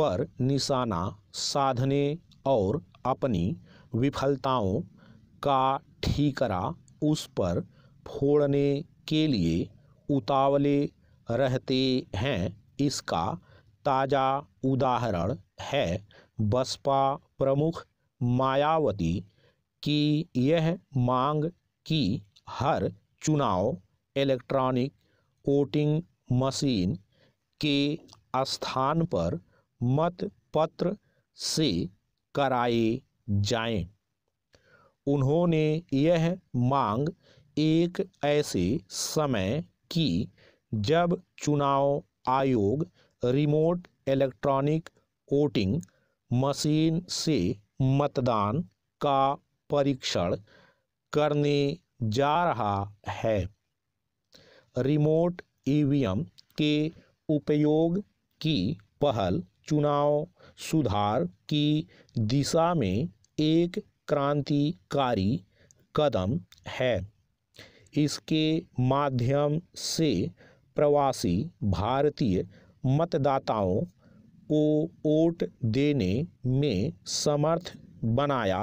पर निशाना साधने और अपनी विफलताओं का ठीकरा उस पर फोड़ने के लिए उतावले रहते हैं इसका ताज़ा उदाहरण है बसपा प्रमुख मायावती की यह मांग कि हर चुनाव इलेक्ट्रॉनिक वोटिंग मशीन के स्थान पर मत पत्र से कराए जाएं। उन्होंने यह मांग एक ऐसे समय की जब चुनाव आयोग रिमोट इलेक्ट्रॉनिक वोटिंग मशीन से मतदान का परीक्षण करने जा रहा है रिमोट ईवीएम के उपयोग की पहल चुनाव सुधार की दिशा में एक क्रांतिकारी कदम है इसके माध्यम से प्रवासी भारतीय मतदाताओं को वोट देने में समर्थ बनाया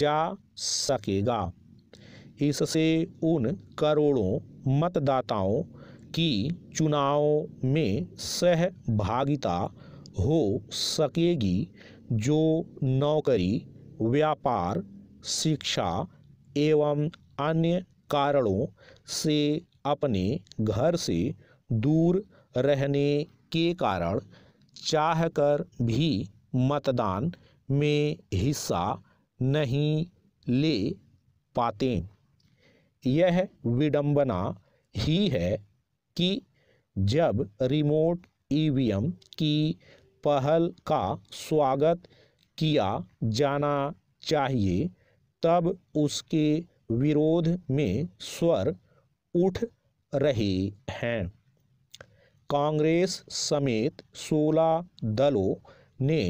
जा सकेगा इससे उन करोड़ों मतदाताओं की चुनाव में सहभागिता हो सकेगी जो नौकरी व्यापार शिक्षा एवं अन्य कारणों से अपने घर से दूर रहने के कारण चाहकर भी मतदान में हिस्सा नहीं ले पाते यह विडंबना ही है कि जब रिमोट ईवीएम की पहल का स्वागत किया जाना चाहिए तब उसके विरोध में स्वर उठ रहे हैं कांग्रेस समेत 16 दलों ने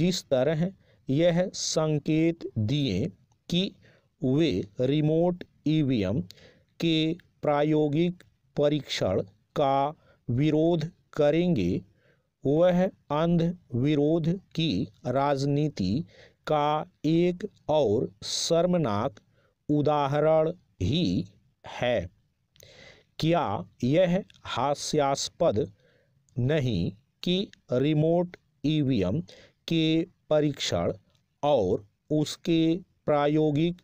जिस तरह यह संकेत दिए कि वे रिमोट ईवीएम के प्रायोगिक परीक्षण का विरोध करेंगे वह अंध विरोध की राजनीति का एक और शर्मनाक उदाहरण ही है क्या यह हास्यास्पद नहीं कि रिमोट ईवीएम के परीक्षण और उसके प्रायोगिक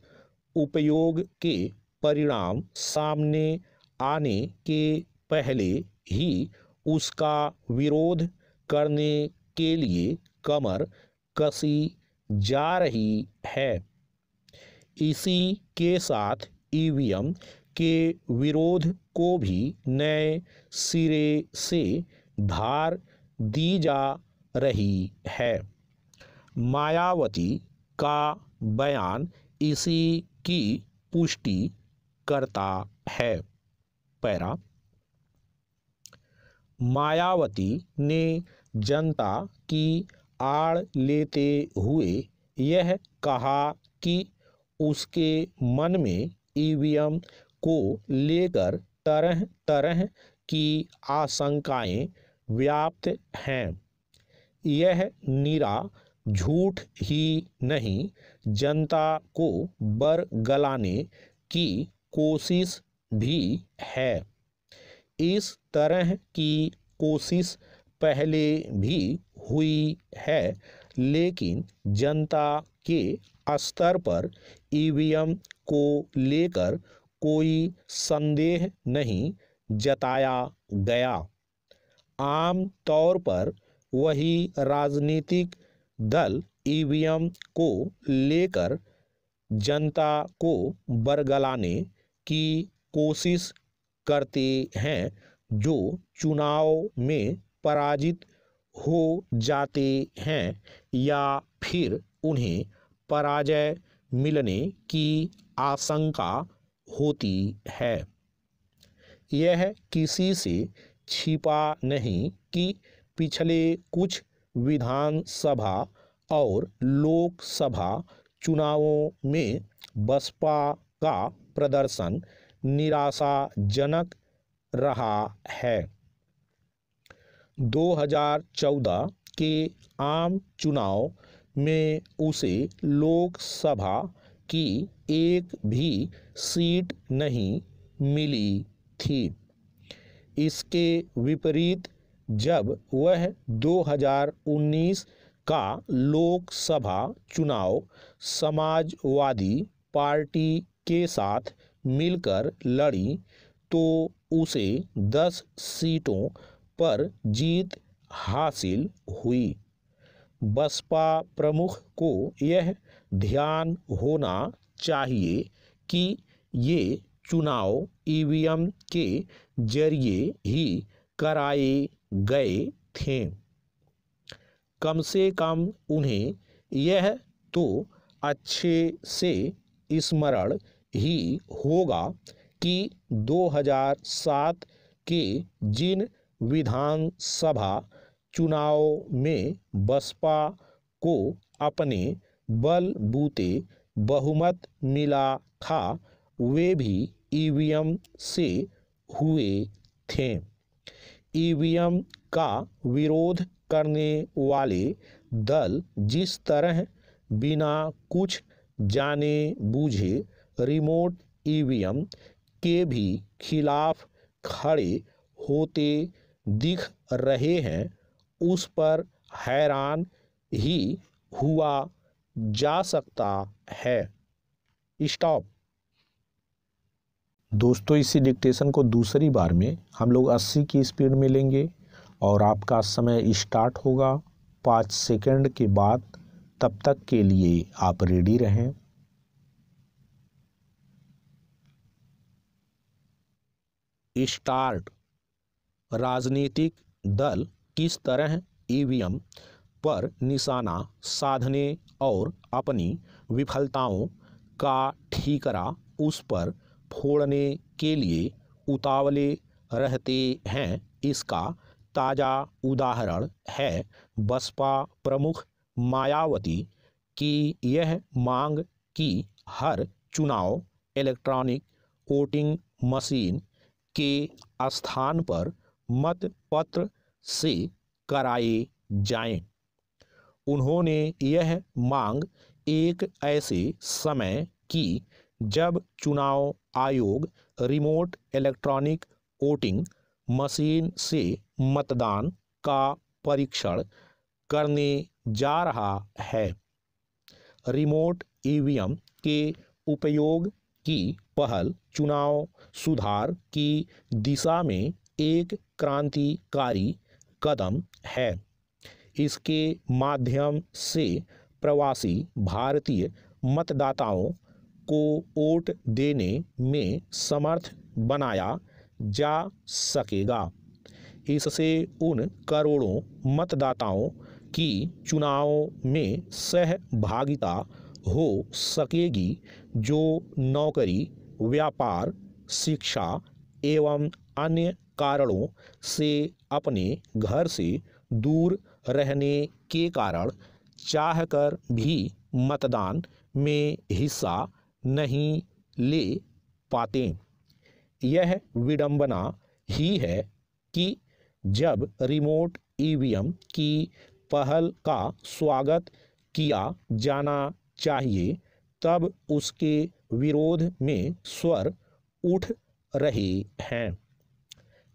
उपयोग के परिणाम सामने आने के पहले ही उसका विरोध करने के लिए कमर कसी जा रही है इसी के साथ ईवीएम के विरोध को भी नए सिरे से धार दी जा रही है मायावती का बयान इसी की पुष्टि करता है पैरा मायावती ने जनता की आड़ लेते हुए यह कहा कि उसके मन में ईवीएम को लेकर तरह तरह की आशंकाएं व्याप्त हैं यह निरा झूठ ही नहीं जनता को बरगलाने की कोशिश भी है इस तरह की कोशिश पहले भी हुई है लेकिन जनता के स्तर पर ईवीएम को लेकर कोई संदेह नहीं जताया गया आम तौर पर वही राजनीतिक दल ईवीएम को लेकर जनता को बरगलाने की कोशिश करते हैं जो चुनाव में पराजित हो जाते हैं या फिर उन्हें पराजय मिलने की आशंका होती है यह किसी से छिपा नहीं कि पिछले कुछ विधानसभा और लोकसभा चुनावों में बसपा का प्रदर्शन निराशाजनक रहा है 2014 के आम चुनाव में उसे लोकसभा की एक भी सीट नहीं मिली थी इसके विपरीत जब वह 2019 का लोकसभा चुनाव समाजवादी पार्टी के साथ मिलकर लड़ी तो उसे 10 सीटों पर जीत हासिल हुई बसपा प्रमुख को यह ध्यान होना चाहिए कि ये चुनाव ईवीएम के जरिए ही कराए गए थे कम से कम उन्हें यह तो अच्छे से स्मरण ही होगा कि 2007 के जिन विधानसभा चुनाव में बसपा को अपने बलबूते बहुमत मिला था वे भी ईवीएम से हुए थे ई का विरोध करने वाले दल जिस तरह बिना कुछ जाने बूझे रिमोट ईवीएम के भी खिलाफ खड़े होते दिख रहे हैं उस पर हैरान ही हुआ जा सकता है स्टॉप दोस्तों इसी डिक्टेशन को दूसरी बार में हम लोग 80 की स्पीड में लेंगे और आपका समय स्टार्ट होगा पाँच सेकंड के बाद तब तक के लिए आप रेडी रहें स्टार्ट राजनीतिक दल किस तरह ईवीएम पर निशाना साधने और अपनी विफलताओं का ठीकरा उस पर फोड़ने के लिए उतावले रहते हैं इसका ताज़ा उदाहरण है बसपा प्रमुख मायावती की यह मांग कि हर चुनाव इलेक्ट्रॉनिक वोटिंग मशीन के स्थान पर मतपत्र से कराए जाएं। उन्होंने यह मांग एक ऐसे समय की जब चुनाव आयोग रिमोट इलेक्ट्रॉनिक वोटिंग मशीन से मतदान का परीक्षण करने जा रहा है रिमोट ईवीएम के उपयोग की पहल चुनाव सुधार की दिशा में एक क्रांतिकारी कदम है इसके माध्यम से प्रवासी भारतीय मतदाताओं को वोट देने में समर्थ बनाया जा सकेगा इससे उन करोड़ों मतदाताओं की चुनावों में सहभागिता हो सकेगी जो नौकरी व्यापार शिक्षा एवं अन्य कारणों से अपने घर से दूर रहने के कारण चाहकर भी मतदान में हिस्सा नहीं ले पाते यह विडंबना ही है कि जब रिमोट ईवीएम की पहल का स्वागत किया जाना चाहिए तब उसके विरोध में स्वर उठ रहे हैं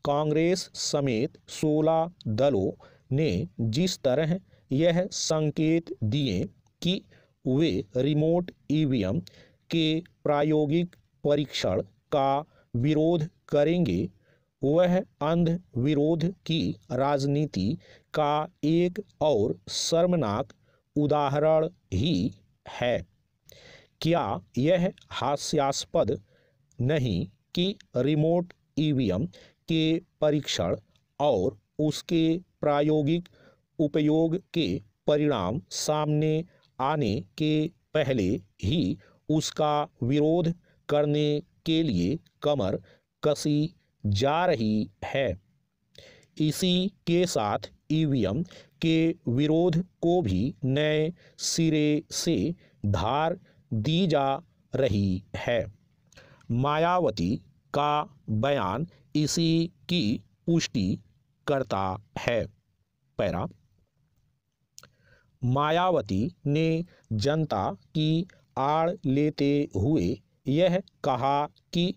कांग्रेस समेत 16 दलों ने जिस तरह यह संकेत दिए कि वे रिमोट ईवीएम के प्रायोगिक परीक्षण का विरोध करेंगे वह अंध विरोध की राजनीति का एक और शर्मनाक उदाहरण ही है क्या यह हास्यास्पद नहीं कि रिमोट ईवीएम के परीक्षण और उसके प्रायोगिक उपयोग के परिणाम सामने आने के पहले ही उसका विरोध करने के लिए कमर कसी जा रही है इसी के साथ ईवीएम के विरोध को भी नए सिरे से धार दी जा रही है मायावती का बयान इसी की पुष्टि करता है पैरा मायावती ने जनता की आड़ लेते हुए यह कहा कि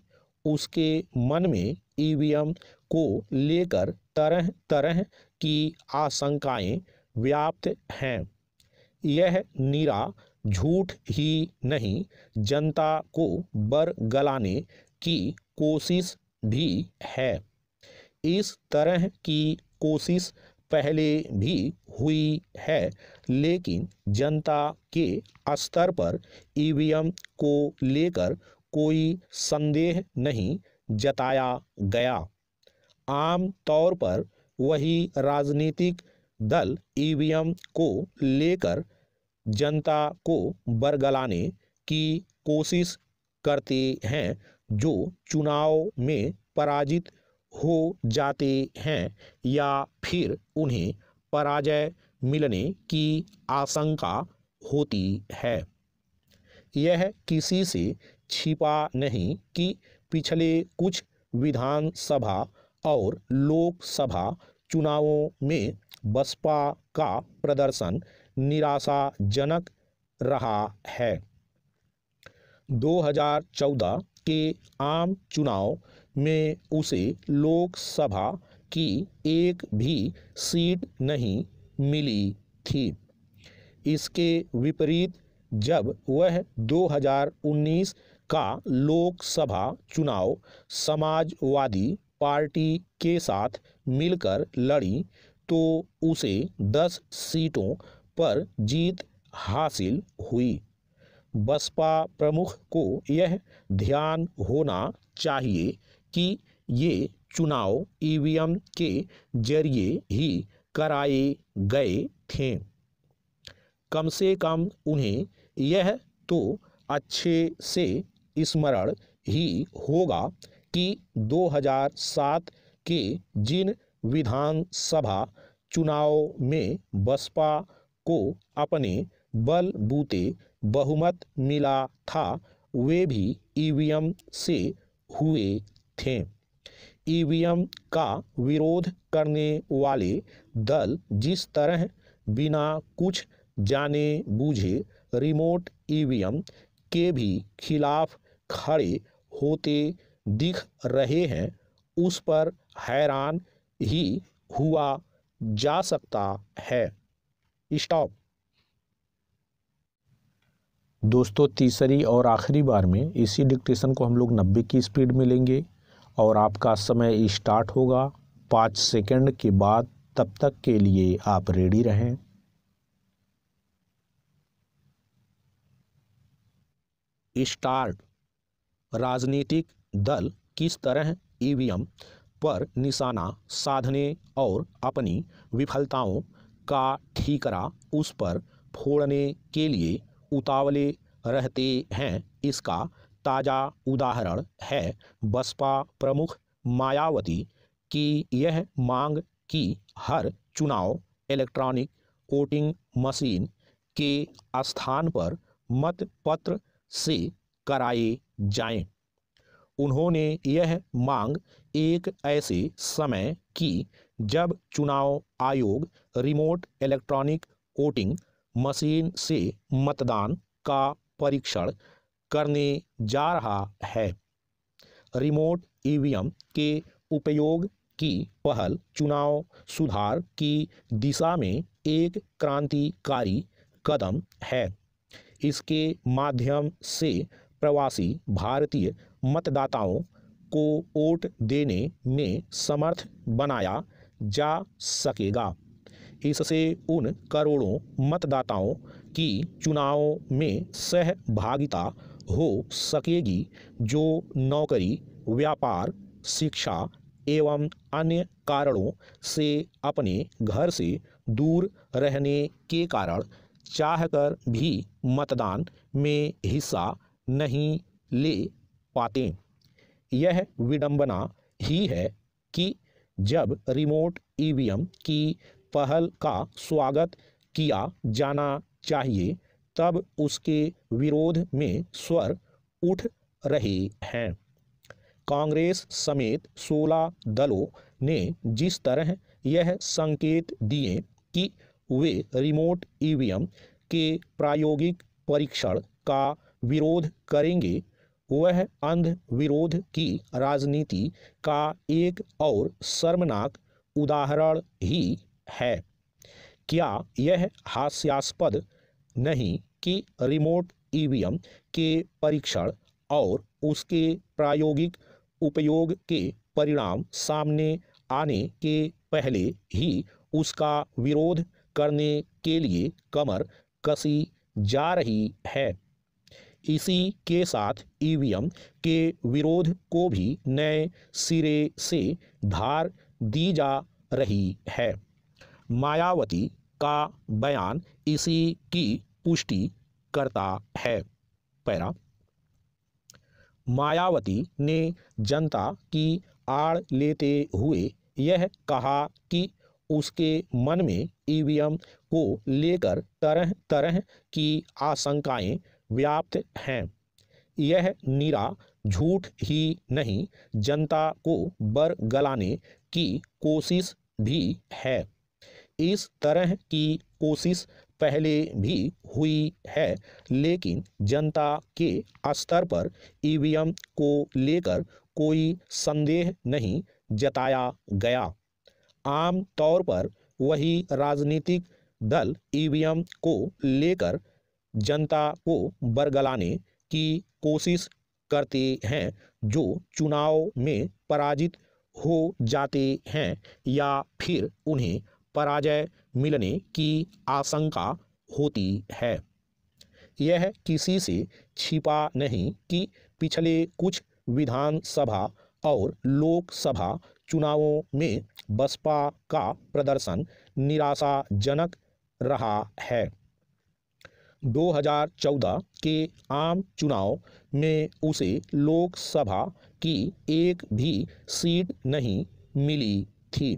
उसके मन में ईवीएम को लेकर तरह तरह की आशंकाएं व्याप्त हैं यह निरा झूठ ही नहीं जनता को बरगलाने की कोशिश भी है इस तरह की कोशिश पहले भी हुई है लेकिन जनता के स्तर पर ई को लेकर कोई संदेह नहीं जताया गया आम तौर पर वही राजनीतिक दल ई को लेकर जनता को बरगलाने की कोशिश करते हैं जो चुनाव में पराजित हो जाते हैं या फिर उन्हें पराजय मिलने की आशंका होती है यह किसी से छिपा नहीं कि पिछले कुछ विधानसभा और लोकसभा चुनावों में बसपा का प्रदर्शन निराशाजनक रहा है 2014 के आम चुनाव में उसे लोकसभा की एक भी सीट नहीं मिली थी इसके विपरीत जब वह 2019 का लोकसभा चुनाव समाजवादी पार्टी के साथ मिलकर लड़ी तो उसे 10 सीटों पर जीत हासिल हुई बसपा प्रमुख को यह ध्यान होना चाहिए कि ये चुनाव ईवीएम के जरिए ही कराए गए थे कम से कम उन्हें यह तो अच्छे से स्मरण ही होगा कि 2007 के जिन विधानसभा चुनाव में बसपा को अपने बलबूते बहुमत मिला था वे भी ईवीएम से हुए थे ईवीएम का विरोध करने वाले दल जिस तरह बिना कुछ जाने बूझे रिमोट ईवीएम के भी खिलाफ खड़े होते दिख रहे हैं उस पर हैरान ही हुआ जा सकता है स्टॉप दोस्तों तीसरी और आखिरी बार में इसी डिक्टेशन को हम लोग नब्बे की स्पीड में लेंगे और आपका समय स्टार्ट होगा पाँच सेकंड के बाद तब तक के लिए आप रेडी रहें स्टार्ट राजनीतिक दल किस तरह ईवीएम पर निशाना साधने और अपनी विफलताओं का ठीकरा उस पर फोड़ने के लिए उतावले रहते हैं इसका ताज़ा उदाहरण है बसपा प्रमुख मायावती की यह मांग कि हर चुनाव इलेक्ट्रॉनिक वोटिंग मशीन के स्थान पर मतपत्र से कराए जाएं। उन्होंने यह मांग एक ऐसे समय की जब चुनाव आयोग रिमोट इलेक्ट्रॉनिक वोटिंग मशीन से मतदान का परीक्षण करने जा रहा है रिमोट ईवीएम के उपयोग की पहल चुनाव सुधार की दिशा में एक क्रांतिकारी कदम है इसके माध्यम से प्रवासी भारतीय मतदाताओं को वोट देने में समर्थ बनाया जा सकेगा इससे उन करोड़ों मतदाताओं की चुनाव में सहभागिता हो सकेगी जो नौकरी व्यापार शिक्षा एवं अन्य कारणों से अपने घर से दूर रहने के कारण चाहकर भी मतदान में हिस्सा नहीं ले पाते यह विडंबना ही है कि जब रिमोट ईवीएम की पहल का स्वागत किया जाना चाहिए तब उसके विरोध में स्वर उठ रहे हैं कांग्रेस समेत 16 दलों ने जिस तरह यह संकेत दिए कि वे रिमोट ईवीएम के प्रायोगिक परीक्षण का विरोध करेंगे वह अंध विरोध की राजनीति का एक और शर्मनाक उदाहरण ही है क्या यह हास्यास्पद नहीं कि रिमोट ईवीएम के परीक्षण और उसके प्रायोगिक उपयोग के परिणाम सामने आने के पहले ही उसका विरोध करने के लिए कमर कसी जा रही है इसी के साथ ईवीएम के विरोध को भी नए सिरे से धार दी जा रही है मायावती का बयान इसी की पुष्टि करता है पैरा मायावती ने जनता की आड़ लेते हुए यह कहा कि उसके मन में ईवीएम को लेकर तरह तरह की आशंकाएं व्याप्त हैं यह निरा झूठ ही नहीं जनता को बरगलाने की कोशिश भी है इस तरह की कोशिश पहले भी हुई है लेकिन जनता के स्तर पर ईवीएम को लेकर कोई संदेह नहीं जताया गया आम तौर पर वही राजनीतिक दल ईवीएम को लेकर जनता को बरगलाने की कोशिश करते हैं जो चुनाव में पराजित हो जाते हैं या फिर उन्हें पराजय मिलने की आशंका होती है यह किसी से छिपा नहीं कि पिछले कुछ विधानसभा और लोकसभा चुनावों में बसपा का प्रदर्शन निराशाजनक रहा है 2014 के आम चुनाव में उसे लोकसभा की एक भी सीट नहीं मिली थी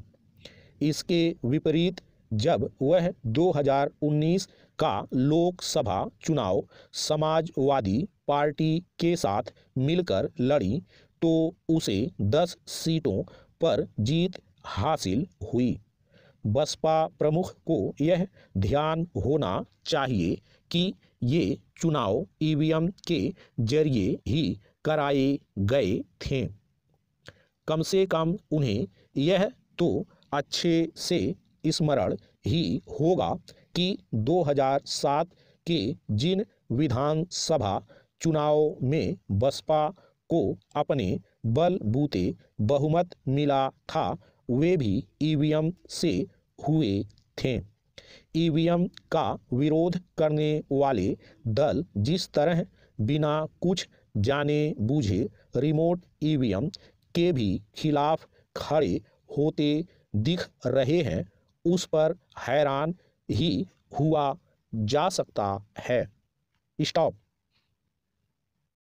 इसके विपरीत जब वह 2019 का लोकसभा चुनाव समाजवादी पार्टी के साथ मिलकर लड़ी तो उसे 10 सीटों पर जीत हासिल हुई बसपा प्रमुख को यह ध्यान होना चाहिए कि ये चुनाव ईवीएम के जरिए ही कराए गए थे कम से कम उन्हें यह तो अच्छे से स्मरण ही होगा कि 2007 के जिन विधानसभा चुनाव में बसपा को अपने बलबूते बहुमत मिला था वे भी ईवीएम से हुए थे ईवीएम का विरोध करने वाले दल जिस तरह बिना कुछ जाने बूझे रिमोट ईवीएम के भी खिलाफ खड़े होते दिख रहे हैं उस पर हैरान ही हुआ जा सकता है स्टॉप